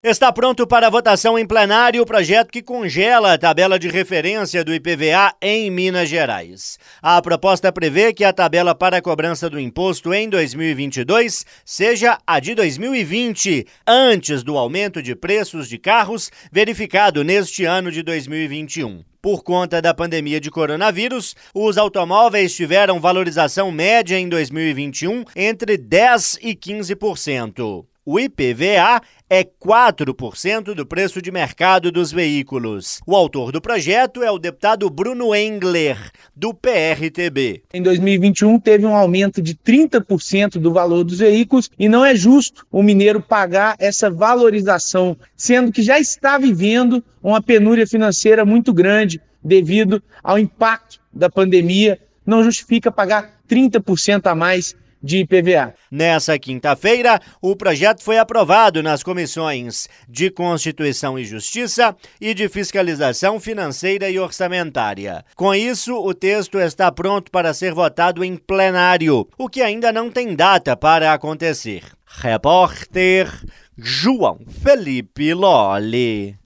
Está pronto para votação em plenário o projeto que congela a tabela de referência do IPVA em Minas Gerais. A proposta prevê que a tabela para a cobrança do imposto em 2022 seja a de 2020, antes do aumento de preços de carros verificado neste ano de 2021. Por conta da pandemia de coronavírus, os automóveis tiveram valorização média em 2021 entre 10 e 15%. O IPVA é 4% do preço de mercado dos veículos. O autor do projeto é o deputado Bruno Engler, do PRTB. Em 2021 teve um aumento de 30% do valor dos veículos e não é justo o mineiro pagar essa valorização, sendo que já está vivendo uma penúria financeira muito grande devido ao impacto da pandemia. Não justifica pagar 30% a mais de IPVA. Nessa quinta-feira, o projeto foi aprovado nas comissões de Constituição e Justiça e de Fiscalização Financeira e Orçamentária. Com isso, o texto está pronto para ser votado em plenário, o que ainda não tem data para acontecer. Repórter João Felipe Lolli.